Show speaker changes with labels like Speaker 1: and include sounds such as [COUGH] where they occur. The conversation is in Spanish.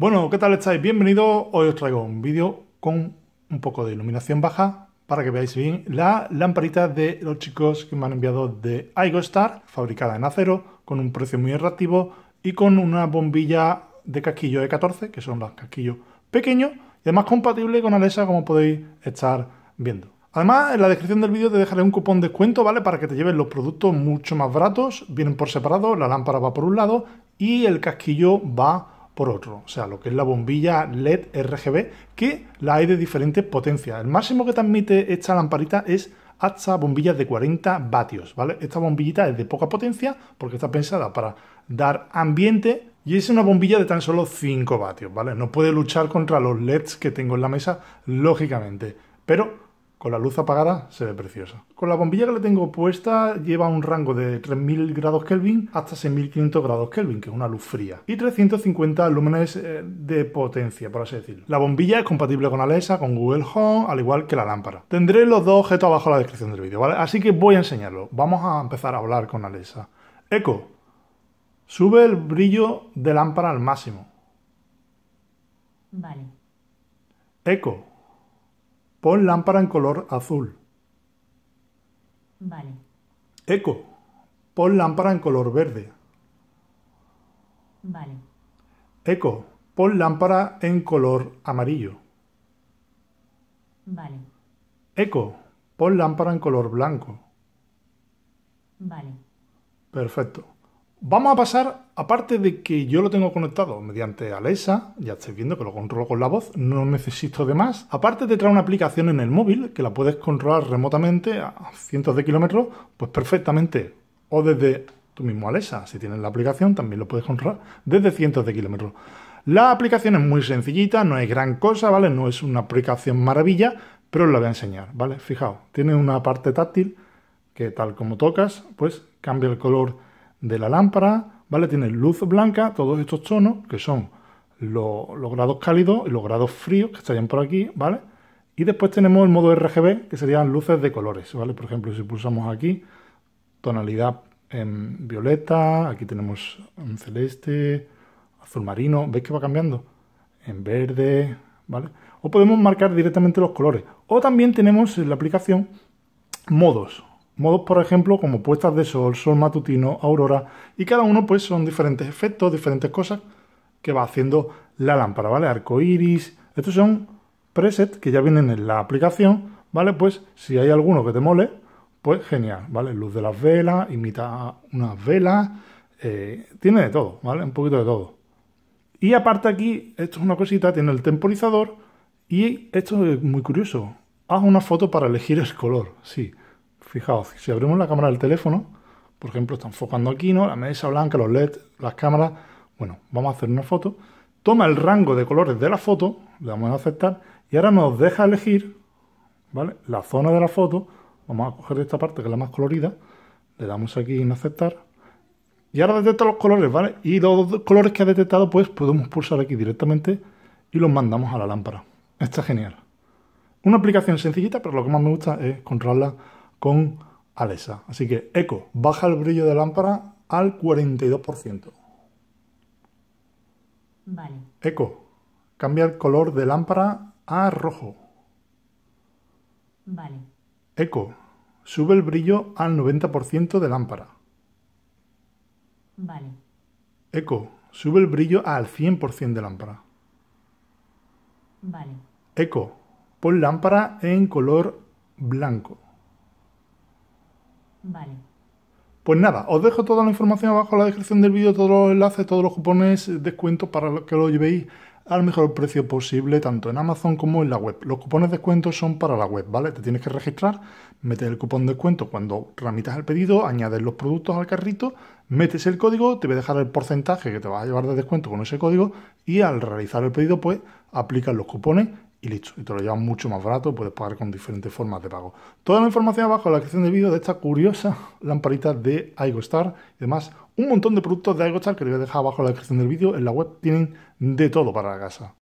Speaker 1: Bueno, ¿qué tal estáis? Bienvenidos. Hoy os traigo un vídeo con un poco de iluminación baja para que veáis bien la lamparita de los chicos que me han enviado de Star, fabricada en acero, con un precio muy atractivo y con una bombilla de casquillo E14, que son los casquillos pequeños, y además compatible con Alesa, como podéis estar viendo. Además, en la descripción del vídeo te dejaré un cupón de descuento, ¿vale? Para que te lleves los productos mucho más baratos, vienen por separado, la lámpara va por un lado y el casquillo va por otro. O sea, lo que es la bombilla LED RGB, que la hay de diferentes potencias. El máximo que transmite esta lamparita es hasta bombillas de 40 vatios, ¿vale? Esta bombillita es de poca potencia porque está pensada para dar ambiente y es una bombilla de tan solo 5 vatios, ¿vale? No puede luchar contra los LEDs que tengo en la mesa, lógicamente, pero con la luz apagada se ve preciosa. Con la bombilla que le tengo puesta lleva un rango de 3000 grados Kelvin hasta 6500 grados Kelvin, que es una luz fría, y 350 lúmenes eh, de potencia, por así decirlo. La bombilla es compatible con Alexa, con Google Home, al igual que la lámpara. Tendré los dos objetos abajo en la descripción del vídeo, ¿vale? Así que voy a enseñarlo. Vamos a empezar a hablar con Alexa. Echo, sube el brillo de lámpara al máximo. Vale. Echo, Pon lámpara en color azul. Vale. Eco. Pon lámpara en color verde. Vale. Eco. Pon lámpara en color amarillo. Vale. Eco. Pon lámpara en color blanco. Vale. Perfecto. Vamos a pasar, aparte de que yo lo tengo conectado mediante Alexa, ya estáis viendo que lo controlo con la voz, no necesito de más. Aparte de traer una aplicación en el móvil que la puedes controlar remotamente a cientos de kilómetros, pues perfectamente, o desde tú mismo Alexa, si tienes la aplicación también lo puedes controlar desde cientos de kilómetros. La aplicación es muy sencillita, no es gran cosa, ¿vale? No es una aplicación maravilla, pero os la voy a enseñar, ¿vale? Fijaos, tiene una parte táctil que tal como tocas, pues cambia el color de la lámpara, ¿vale? Tiene luz blanca, todos estos tonos, que son los, grados cálidos y los grados fríos, que estarían por aquí, ¿vale? Y después tenemos el modo RGB, que serían luces de colores, ¿vale? Por ejemplo, si pulsamos aquí, tonalidad en violeta, aquí tenemos en celeste, azul marino, ¿veis que va cambiando? En verde, ¿vale? O podemos marcar directamente los colores. O también tenemos en la aplicación modos, modos por ejemplo como puestas de sol, sol matutino, aurora, y cada uno pues son diferentes efectos, diferentes cosas que va haciendo la lámpara, ¿vale? Arco iris, estos son presets que ya vienen en la aplicación, ¿vale? Pues si hay alguno que te mole, pues genial, ¿vale? Luz de las velas, imita unas velas, eh, tiene de todo, ¿vale? Un poquito de todo. Y aparte aquí, esto es una cosita, tiene el temporizador y esto es muy curioso. Haz una foto para elegir el color, sí. Fijaos, si abrimos la cámara del teléfono, por ejemplo, está enfocando aquí, ¿no? La mesa blanca, los leds, las cámaras. Bueno, vamos a hacer una foto. Toma el rango de colores de la foto, le damos a aceptar, y ahora nos deja elegir, ¿vale? La zona de la foto. Vamos a coger esta parte que es la más colorida, le damos aquí en aceptar. Y ahora detecta los colores, ¿vale? Y los colores que ha detectado, pues podemos pulsar aquí directamente y los mandamos a la lámpara. Está genial. Una aplicación sencillita, pero lo que más me gusta es controlarla con Alesa. Así que eco, baja el brillo de lámpara al 42%. Vale. Eco, cambia el color de lámpara a rojo. Vale. Eco, sube el brillo al 90% de lámpara. Vale. Eco, sube el brillo al 100% de lámpara. Vale. Eco, pon lámpara en color blanco. Vale. Pues nada, os dejo toda la información abajo en la descripción del vídeo, todos los enlaces, todos los cupones, descuentos para que lo llevéis al mejor precio posible, tanto en Amazon como en la web. Los cupones de descuento son para la web, ¿vale? Te tienes que registrar, metes el cupón de descuento cuando tramitas el pedido, añades los productos al carrito, metes el código, te voy a dejar el porcentaje que te va a llevar de descuento con ese código y al realizar el pedido, pues aplicas los cupones y listo. Y te lo llevan mucho más barato, puedes pagar con diferentes formas de pago. Toda la información abajo en la descripción del vídeo de esta curiosa [LAUGHS] lamparita de iGostar. Y además, un montón de productos de iGostar que les voy a dejar abajo en la descripción del vídeo. En la web tienen de todo para la casa.